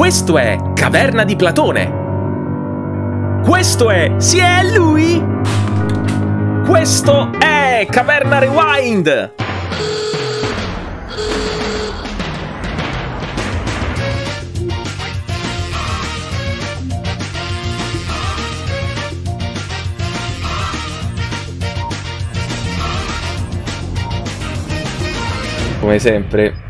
Questo è Caverna di Platone. Questo è... Si è lui! Questo è Caverna Rewind! Come sempre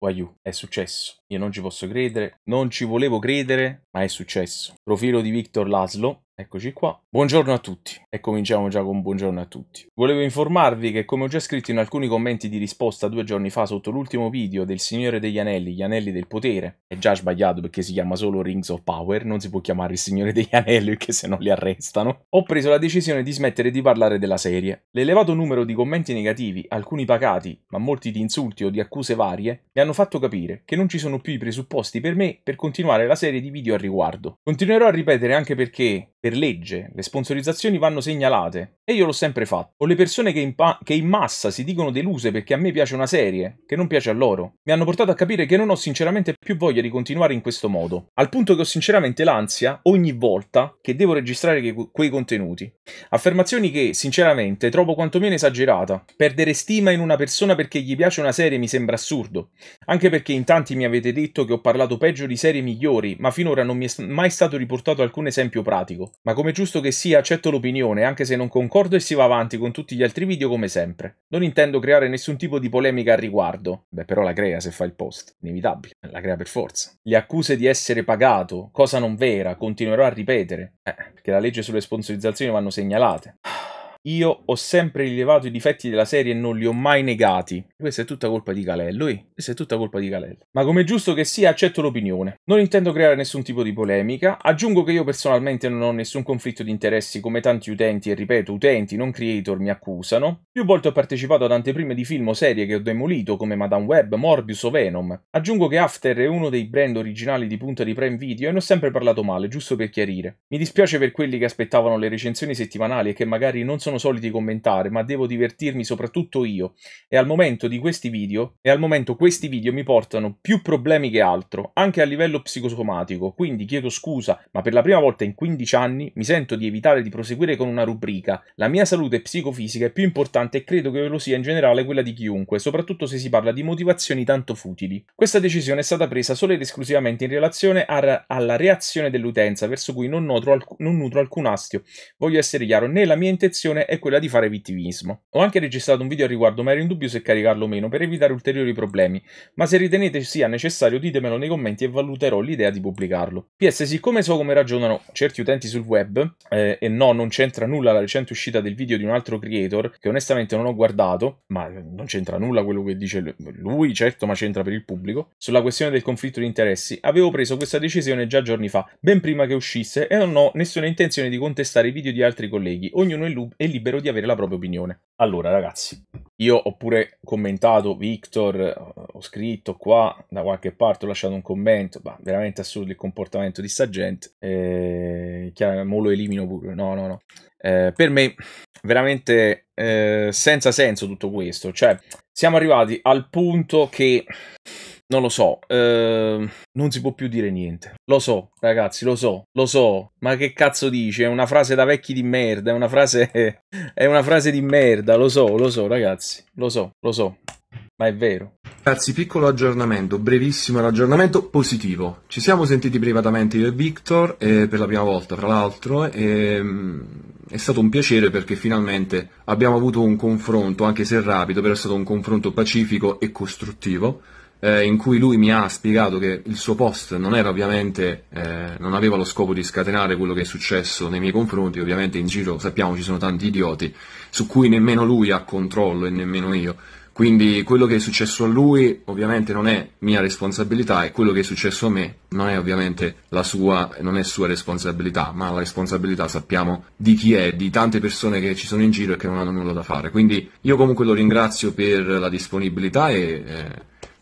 Waiu, è successo. Io non ci posso credere, non ci volevo credere, ma è successo. Profilo di Victor Laszlo, Eccoci qua. Buongiorno a tutti e cominciamo già con buongiorno a tutti. Volevo informarvi che come ho già scritto in alcuni commenti di risposta due giorni fa sotto l'ultimo video del Signore degli Anelli, gli Anelli del Potere, è già sbagliato perché si chiama solo Rings of Power, non si può chiamare il Signore degli Anelli perché se no li arrestano, ho preso la decisione di smettere di parlare della serie. L'elevato numero di commenti negativi, alcuni pacati, ma molti di insulti o di accuse varie, mi hanno fatto capire che non ci sono più i presupposti per me per continuare la serie di video al riguardo. Continuerò a ripetere anche perché per legge, le sponsorizzazioni vanno segnalate e io l'ho sempre fatto. O le persone che in, che in massa si dicono deluse perché a me piace una serie, che non piace a loro, mi hanno portato a capire che non ho sinceramente più voglia di continuare in questo modo, al punto che ho sinceramente l'ansia ogni volta che devo registrare que quei contenuti. Affermazioni che, sinceramente, trovo quantomeno esagerata. Perdere stima in una persona perché gli piace una serie mi sembra assurdo, anche perché in tanti mi avete detto che ho parlato peggio di serie migliori, ma finora non mi è mai stato riportato alcun esempio pratico. Ma come giusto che sia accetto l'opinione, anche se non concordo e si va avanti con tutti gli altri video come sempre. Non intendo creare nessun tipo di polemica al riguardo. Beh, però la crea se fa il post. Inevitabile, la crea per forza. Le accuse di essere pagato, cosa non vera, continuerò a ripetere. Eh, perché la legge sulle sponsorizzazioni vanno segnalate. Io ho sempre rilevato i difetti della serie e non li ho mai negati. Questa è tutta colpa di Calello, eh? Questa è tutta colpa di Calello. Ma come giusto che sia, accetto l'opinione. Non intendo creare nessun tipo di polemica. Aggiungo che io personalmente non ho nessun conflitto di interessi come tanti utenti, e ripeto, utenti, non creator, mi accusano. Più volte ho partecipato ad anteprime di film o serie che ho demolito, come Madame Web, Morbius o Venom. Aggiungo che After è uno dei brand originali di punta di Prime Video e ne ho sempre parlato male, giusto per chiarire. Mi dispiace per quelli che aspettavano le recensioni settimanali e che magari non sono sono soliti commentare, ma devo divertirmi soprattutto io. E al momento di questi video, e al momento questi video mi portano più problemi che altro, anche a livello psicosomatico. Quindi chiedo scusa, ma per la prima volta in 15 anni mi sento di evitare di proseguire con una rubrica. La mia salute psicofisica è più importante e credo che lo sia in generale quella di chiunque, soprattutto se si parla di motivazioni tanto futili. Questa decisione è stata presa solo ed esclusivamente in relazione a, alla reazione dell'utenza, verso cui non, alc- non nutro alcun astio. Voglio essere chiaro, né la mia intenzione soluzione è quella di fare vittimismo. Ho anche registrato un video al riguardo, ma ero in dubbio se caricarlo o meno per evitare ulteriori problemi, ma se ritenete sia necessario ditemelo nei commenti e valuterò l'idea di pubblicarlo. PS, siccome so come ragionano certi utenti sul web, eh, e no, non c'entra nulla la recente uscita del video di un altro creator, che onestamente non ho guardato, ma eh, non c'entra nulla quello che dice lui, certo, ma c'entra per il pubblico, sulla questione del conflitto di interessi, avevo preso questa decisione già giorni fa, ben prima che uscisse, e non ho nessuna intenzione di contestare i video di altri colleghi, ognuno è, libero di avere la propria opinione. Allora, ragazzi, io ho pure commentato Victor, eh, ho scritto qua da qualche parte, ho lasciato un commento, ma veramente assurdo il comportamento di sta gente. Eh, mo lo elimino pure, no, no, no. Eh, per me, veramente eh, senza senso tutto questo. Cioè, siamo arrivati al punto che non lo so, eh, non si può più dire niente. Lo so, ragazzi, lo so, lo so, ma che cazzo dice? È una frase da vecchi di merda, è una frase, è una frase di merda, lo so, lo so, ragazzi, lo so, lo so, ma è vero. Ragazzi, piccolo aggiornamento, brevissimo aggiornamento positivo. Ci siamo sentiti privatamente io e Victor, eh, per la prima volta tra l'altro, e, ehm, è stato un piacere perché finalmente abbiamo avuto un confronto, anche se rapido, però è stato un confronto pacifico e costruttivo eh, in cui lui mi ha spiegato che il suo post non era ovviamente, eh, non aveva lo scopo di scatenare quello che è successo nei miei confronti, ovviamente in giro sappiamo ci sono tanti idioti su cui nemmeno lui ha controllo e nemmeno io. Quindi quello che è successo a lui ovviamente non è mia responsabilità e quello che è successo a me non è ovviamente la sua, non è sua responsabilità, ma la responsabilità sappiamo di chi è, di tante persone che ci sono in giro e che non hanno nulla da fare. Quindi io comunque lo ringrazio per la disponibilità e eh,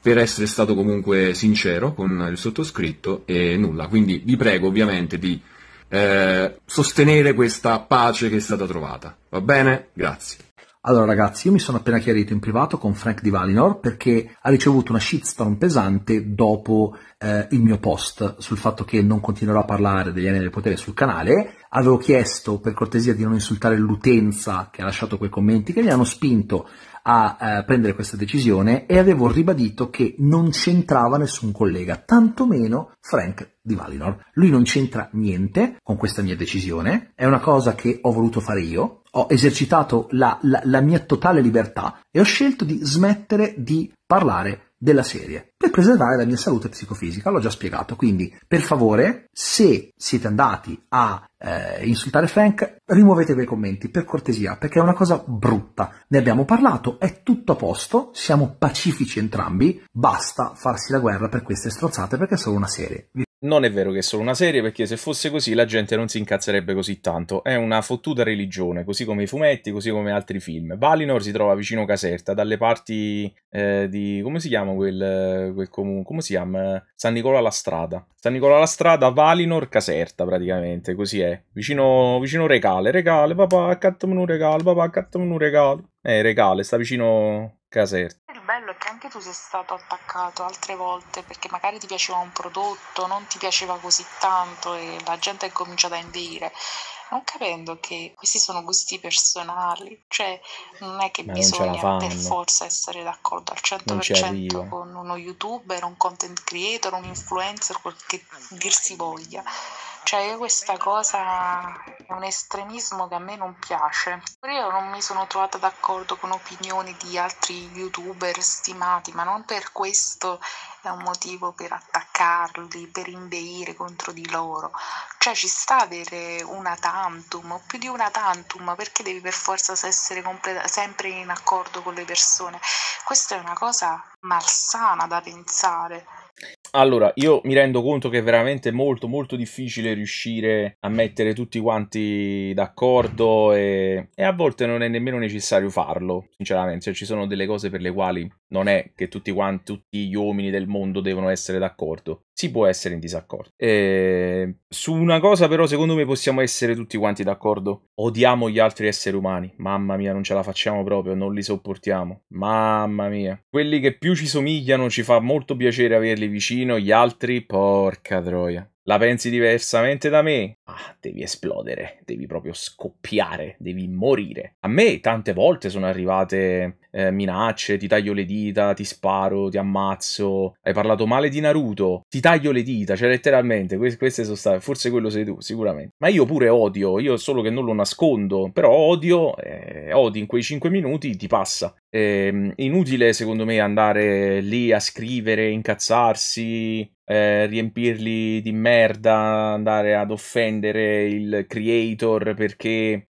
per essere stato comunque sincero con il sottoscritto e nulla. Quindi vi prego ovviamente di eh, sostenere questa pace che è stata trovata. Va bene? Grazie. Allora ragazzi, io mi sono appena chiarito in privato con Frank di Valinor perché ha ricevuto una shitstorm pesante dopo eh, il mio post sul fatto che non continuerò a parlare degli anni del potere sul canale. Avevo chiesto per cortesia di non insultare l'utenza che ha lasciato quei commenti che mi hanno spinto a eh, prendere questa decisione e avevo ribadito che non c'entrava nessun collega, tantomeno Frank di Valinor. Lui non c'entra niente con questa mia decisione, è una cosa che ho voluto fare io, ho esercitato la, la, la mia totale libertà e ho scelto di smettere di parlare della serie per preservare la mia salute psicofisica, l'ho già spiegato, quindi per favore se siete andati a eh, insultare Frank rimuovete quei commenti per cortesia perché è una cosa brutta, ne abbiamo parlato, è tutto a posto, siamo pacifici entrambi, basta farsi la guerra per queste strozzate perché è solo una serie. Vi non è vero che è solo una serie, perché se fosse così la gente non si incazzerebbe così tanto. È una fottuta religione, così come i fumetti, così come altri film. Valinor si trova vicino Caserta, dalle parti eh, di... come si chiama quel, quel comune? Come si chiama? San Nicola la Strada. San Nicola la Strada, Valinor, Caserta praticamente, così è. Vicino, vicino Regale, Regale, papà, accattami un regalo, papà, accattami un regalo. Eh, Regale, sta vicino Caserta bello è che anche tu sei stato attaccato altre volte perché magari ti piaceva un prodotto, non ti piaceva così tanto e la gente è cominciata a inveire non capendo che questi sono gusti personali, cioè non è che Ma bisogna per forza essere d'accordo al 100% con uno youtuber, un content creator, un influencer, quel che dir si voglia. Cioè io questa cosa è un estremismo che a me non piace. Io non mi sono trovata d'accordo con opinioni di altri youtuber stimati, ma non per questo è un motivo per attaccarli, per inveire contro di loro. Cioè ci sta avere una tantum o più di una tantum, perché devi per forza essere completa, sempre in accordo con le persone? Questa è una cosa malsana da pensare. Allora, io mi rendo conto che è veramente molto molto difficile riuscire a mettere tutti quanti d'accordo e, e, a volte non è nemmeno necessario farlo, sinceramente. Cioè, ci sono delle cose per le quali non è che tutti quanti, tutti gli uomini del mondo devono essere d'accordo si può essere in disaccordo. E ehm, su una cosa però secondo me possiamo essere tutti quanti d'accordo. Odiamo gli altri esseri umani. Mamma mia, non ce la facciamo proprio, non li sopportiamo. Mamma mia. Quelli che più ci somigliano ci fa molto piacere averli vicino, gli altri porca troia. La pensi diversamente da me? Ah, devi esplodere, devi proprio scoppiare, devi morire. A me tante volte sono arrivate eh, minacce, ti taglio le dita, ti sparo, ti ammazzo, hai parlato male di Naruto, ti taglio le dita, cioè letteralmente que- queste sono state, forse quello sei tu, sicuramente. Ma io pure odio, io solo che non lo nascondo, però odio, eh, odio in quei 5 minuti ti passa. Eh, inutile secondo me andare lì a scrivere, incazzarsi, eh, riempirli di merda, andare ad offendere il creator perché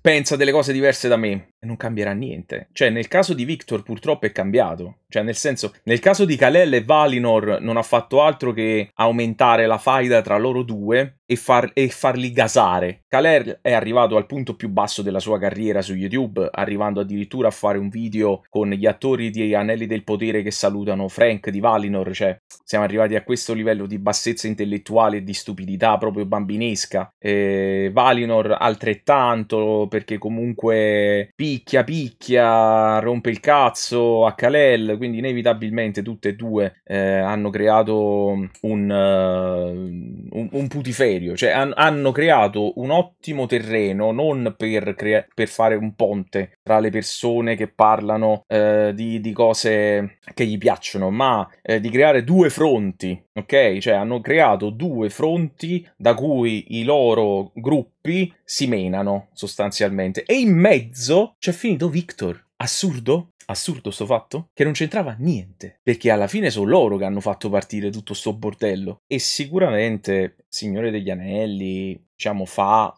pensa delle cose diverse da me non cambierà niente. Cioè, nel caso di Victor purtroppo è cambiato. Cioè, nel senso, nel caso di Kalel e Valinor non ha fatto altro che aumentare la faida tra loro due e, far, e farli gasare. Kalel è arrivato al punto più basso della sua carriera su YouTube, arrivando addirittura a fare un video con gli attori di Anelli del Potere che salutano Frank di Valinor. Cioè, siamo arrivati a questo livello di bassezza intellettuale e di stupidità proprio bambinesca. E Valinor altrettanto, perché comunque... P picchia, picchia, rompe il cazzo a Kalel, quindi inevitabilmente tutte e due eh, hanno creato un, uh, un, un putiferio, cioè han, hanno creato un ottimo terreno non per, crea- per, fare un ponte tra le persone che parlano eh, di, di, cose che gli piacciono, ma eh, di creare due fronti, ok? Cioè hanno creato due fronti da cui i loro gruppi gruppi si menano sostanzialmente e in mezzo c'è finito Victor. Assurdo? Assurdo sto fatto? Che non c'entrava niente, perché alla fine sono loro che hanno fatto partire tutto sto bordello. E sicuramente Signore degli Anelli, diciamo, fa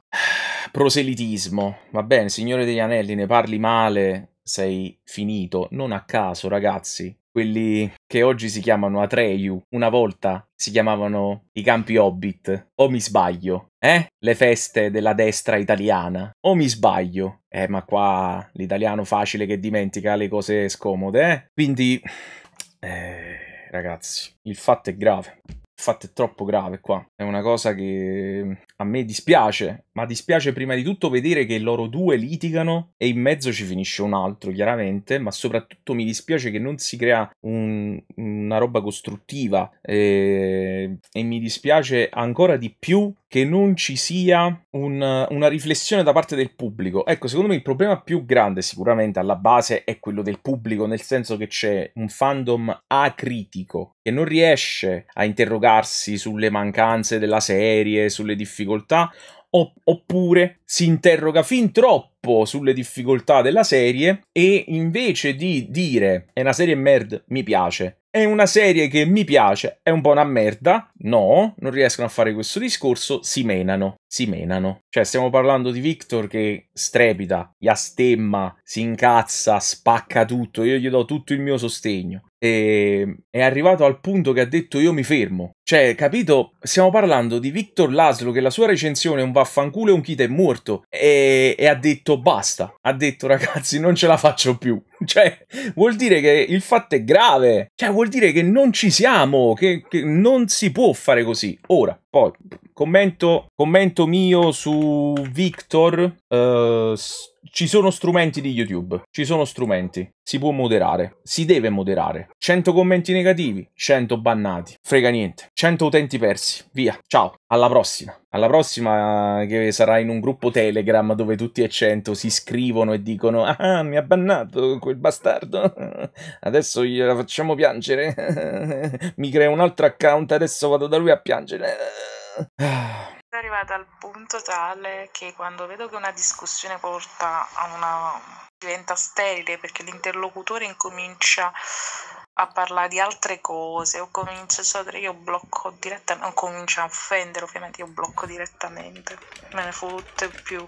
proselitismo. Va bene, Signore degli Anelli, ne parli male, sei finito. Non a caso, ragazzi, quelli che oggi si chiamano Atreyu, una volta si chiamavano i campi Hobbit, o mi sbaglio? Eh? Le feste della destra italiana. O mi sbaglio? Eh, ma qua l'italiano facile che dimentica le cose scomode, eh? Quindi... Eh, ragazzi, il fatto è grave fatto è troppo grave qua. È una cosa che a me dispiace, ma dispiace prima di tutto vedere che loro due litigano e in mezzo ci finisce un altro, chiaramente, ma soprattutto mi dispiace che non si crea un, una roba costruttiva e, eh, e, mi dispiace ancora di più che non ci sia un, una riflessione da parte del pubblico. Ecco, secondo me il problema più grande sicuramente alla base è quello del pubblico, nel senso che c'è un fandom acritico, che non riesce a interrogarsi sulle mancanze della serie, sulle difficoltà, oppure si interroga fin troppo sulle difficoltà della serie e invece di dire è una serie merda, mi piace, è una serie che mi piace, è un po' una merda, no, non riescono a fare questo discorso, si menano si menano. Cioè, stiamo parlando di Victor che strepita, gli astemma, si incazza, spacca tutto. Io gli do tutto il mio sostegno. E è arrivato al punto che ha detto io mi fermo. Cioè, capito? Stiamo parlando di Victor Laszlo che la sua recensione è un vaffanculo e un kit è morto. E, e ha detto basta. Ha detto ragazzi non ce la faccio più. Cioè, vuol dire che il fatto è grave. Cioè, vuol dire che non ci siamo, che, che non si può fare così. Ora, poi, commento, commento mio su Victor. Uh, ci sono strumenti di YouTube, ci sono strumenti, si può moderare, si deve moderare. 100 commenti negativi, 100 bannati, frega niente, 100 utenti persi, via, ciao, alla prossima. Alla prossima eh, che sarà in un gruppo Telegram dove tutti e 100 si scrivono e dicono ah, ah mi ha bannato quel bastardo, adesso gliela facciamo piangere, mi crea un altro account, adesso vado da lui a piangere. Ah arrivata al punto tale che quando vedo che una discussione porta a una diventa sterile perché l'interlocutore incomincia a parlare di altre cose o comincia a cioè, io blocco direttamente non comincia a offendere ovviamente io blocco direttamente me ne fotte più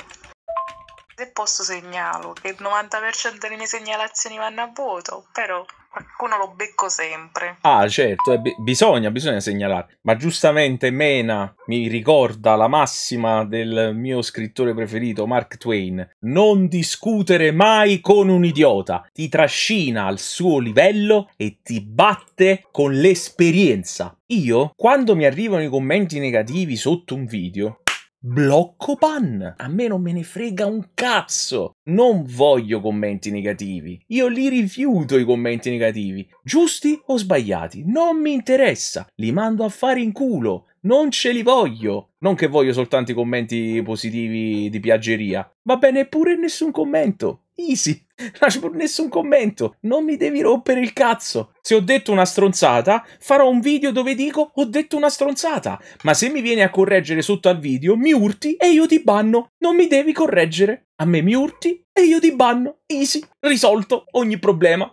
se posso segnalo che il 90% delle mie segnalazioni vanno a vuoto però qualcuno lo becco sempre. Ah, certo, eh, b- bisogna, bisogna segnalare. Ma giustamente Mena mi ricorda la massima del mio scrittore preferito, Mark Twain. Non discutere mai con un idiota. Ti trascina al suo livello e ti batte con l'esperienza. Io, quando mi arrivano i commenti negativi sotto un video, blocco ban. A me non me ne frega un cazzo. Non voglio commenti negativi. Io li rifiuto i commenti negativi. Giusti o sbagliati? Non mi interessa. Li mando a fare in culo non ce li voglio. Non che voglio soltanto i commenti positivi di piaggeria. Va bene pure nessun commento. Easy, pure nessun commento, non mi devi rompere il cazzo. Se ho detto una stronzata, farò un video dove dico ho detto una stronzata, ma se mi vieni a correggere sotto al video, mi urti e io ti banno. Non mi devi correggere. A me mi urti e io ti banno. Easy, risolto ogni problema.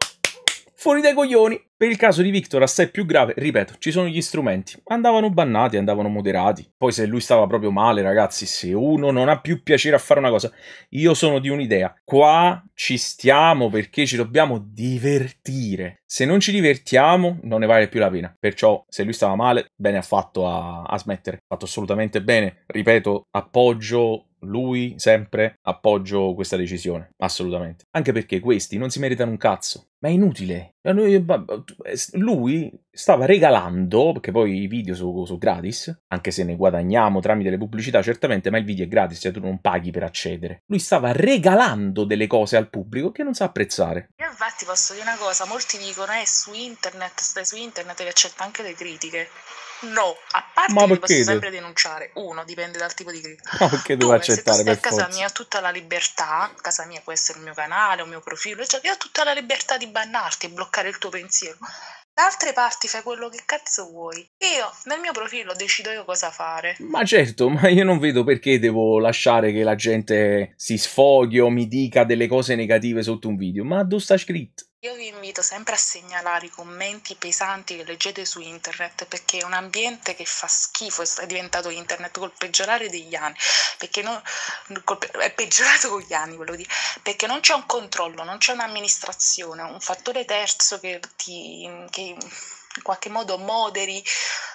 Fuori dai coglioni. Per il caso di Victor, assai più grave, ripeto, ci sono gli strumenti. Andavano bannati, andavano moderati. Poi se lui stava proprio male, ragazzi, se uno non ha più piacere a fare una cosa, io sono di un'idea. Qua ci stiamo perché ci dobbiamo divertire. Se non ci divertiamo, non ne vale più la pena. Perciò, se lui stava male, bene ha fatto a, a smettere. Ha fatto assolutamente bene. Ripeto, appoggio lui sempre appoggio questa decisione, assolutamente. Anche perché questi non si meritano un cazzo ma è inutile. Eh, lui stava regalando, perché poi i video sono, sono, gratis, anche se ne guadagniamo tramite le pubblicità certamente, ma il video è gratis, cioè tu non paghi per accedere. Lui stava regalando delle cose al pubblico che non sa apprezzare. Io infatti posso dire una cosa, molti dicono è eh, su internet, stai su internet e accetta anche le critiche. No, a parte ma che posso sempre denunciare. Uno, dipende dal tipo di critica. Ma perché devo Due, accettare se tu stai a casa forza. mia ho tutta la libertà, casa mia può essere il mio canale, un mio profilo, cioè io ho tutta la libertà di bannarti e bloccare il tuo pensiero. Da altre parti fai quello che cazzo vuoi. Io nel mio profilo decido io cosa fare. Ma certo, ma io non vedo perché devo lasciare che la gente si sfoghi o mi dica delle cose negative sotto un video. Ma dove sta scritto? Io vi invito sempre a segnalare i commenti pesanti che leggete su internet perché è un ambiente che fa schifo, è diventato internet col peggiorare degli anni, perché non, col, è peggiorato con gli anni, volevo dire, perché non c'è un controllo, non c'è un'amministrazione, un fattore terzo che ti... Che in qualche modo moderi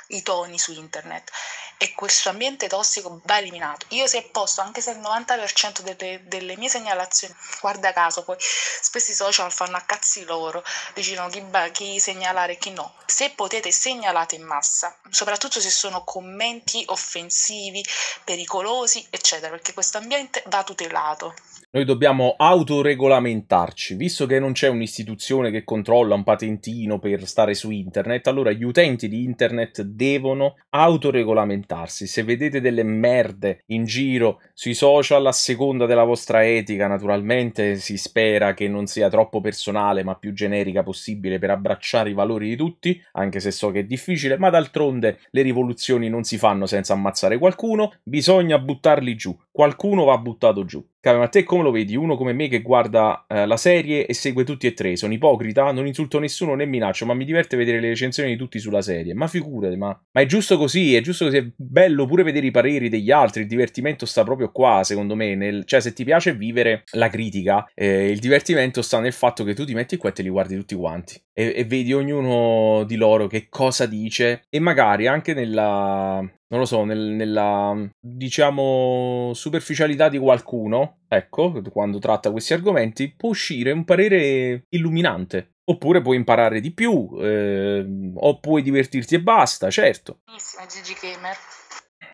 i toni su internet e questo ambiente tossico va eliminato. Io se posso, anche se il 90% delle, delle mie segnalazioni, guarda caso, poi spesso i social fanno a cazzi loro, decidono chi, chi segnalare e chi no. Se potete segnalate in massa, soprattutto se sono commenti offensivi, pericolosi, eccetera, perché questo ambiente va tutelato. Noi dobbiamo autoregolamentarci, visto che non c'è un'istituzione che controlla un patentino per stare su internet, allora gli utenti di internet devono autoregolamentarsi lamentarsi. Se vedete delle merde in giro sui social, a seconda della vostra etica, naturalmente si spera che non sia troppo personale, ma più generica possibile per abbracciare i valori di tutti, anche se so che è difficile, ma d'altronde le rivoluzioni non si fanno senza ammazzare qualcuno, bisogna buttarli giù qualcuno va buttato giù. Caro, ma te come lo vedi? Uno come me che guarda eh, la serie e segue tutti e tre. Sono ipocrita, non insulto nessuno né minaccio, ma mi diverte vedere le recensioni di tutti sulla serie. Ma figurati, ma, ma è giusto così, è giusto così, è bello pure vedere i pareri degli altri. Il divertimento sta proprio qua, secondo me. Nel... Cioè, se ti piace vivere la critica, eh, il divertimento sta nel fatto che tu ti metti qua e te li guardi tutti quanti. E, e vedi ognuno di loro che cosa dice. E magari anche nella, non lo so, nel, nella diciamo superficialità di qualcuno, ecco, quando tratta questi argomenti, può uscire un parere illuminante. Oppure puoi imparare di più, eh, o puoi divertirti e basta, certo. Benissimo, Gigi Gamer.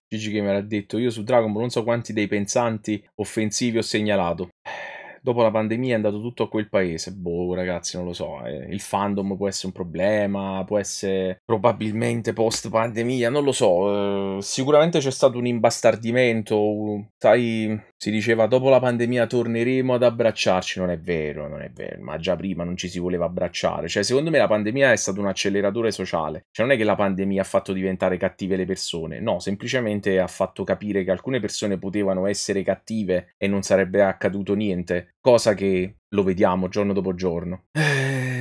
Gigi Gamer ha detto: Io su Dragon Ball non so quanti dei pensanti offensivi ho segnalato dopo la pandemia è andato tutto a quel paese. Boh, ragazzi, non lo so. Eh. Il fandom può essere un problema, può essere probabilmente post pandemia, non lo so. Eh, sicuramente c'è stato un imbastardimento, sai, si diceva dopo la pandemia torneremo ad abbracciarci, non è vero, non è vero, ma già prima non ci si voleva abbracciare. Cioè, secondo me la pandemia è stato un acceleratore sociale. Cioè, non è che la pandemia ha fatto diventare cattive le persone, no, semplicemente ha fatto capire che alcune persone potevano essere cattive e non sarebbe accaduto niente, cosa che lo vediamo giorno dopo giorno. Eh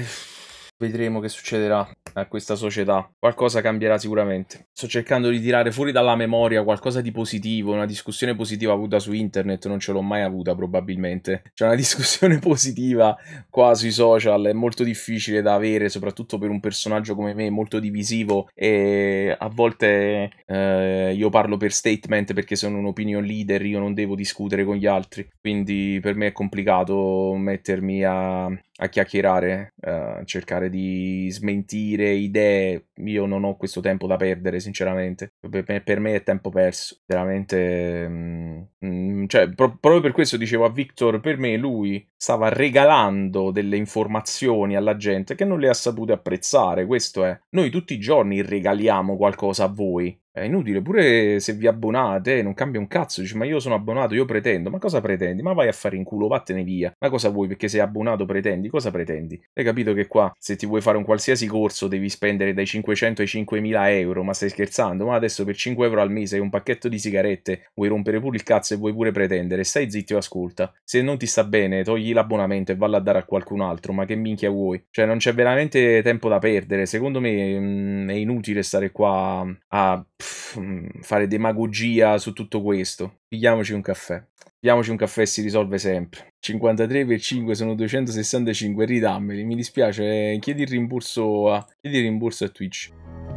Vedremo che succederà a questa società. Qualcosa cambierà sicuramente. Sto cercando di tirare fuori dalla memoria qualcosa di positivo, una discussione positiva avuta su internet, non ce l'ho mai avuta probabilmente. Cioè una discussione positiva qua sui social è molto difficile da avere, soprattutto per un personaggio come me, molto divisivo e a volte eh, io parlo per statement perché sono un opinion leader, io non devo discutere con gli altri, quindi per me è complicato mettermi a a chiacchierare, uh, cercare di smentire idee. Io non ho questo tempo da perdere, sinceramente. Per me, per me è tempo perso, veramente. Mm, mm, cioè, pro- proprio per questo dicevo a Victor, per me lui stava regalando delle informazioni alla gente che non le ha sapute apprezzare, questo è. Noi tutti i giorni regaliamo qualcosa a voi. È inutile, pure se vi abbonate non cambia un cazzo, dici ma io sono abbonato, io pretendo, ma cosa pretendi? Ma vai a fare in culo, vattene via, ma cosa vuoi perché sei abbonato pretendi? Cosa pretendi? Hai capito che qua se ti vuoi fare un qualsiasi corso devi spendere dai 500 ai 5000 euro, ma stai scherzando? Ma adesso per 5 euro al mese hai un pacchetto di sigarette vuoi rompere pure il cazzo e vuoi pure pretendere, stai zitto e ascolta. Se non ti sta bene togli togli l'abbonamento e valla a dare a qualcun altro, ma che minchia vuoi? Cioè, non c'è veramente tempo da perdere. Secondo me mh, mm, è inutile stare qua a pff, mm, fare demagogia su tutto questo. Pigliamoci un caffè. Diamoci un caffè e si risolve sempre. 53 per 5 sono 265, ridammeli. Mi dispiace, eh, chiedi il rimborso a, chiedi il rimborso a Twitch.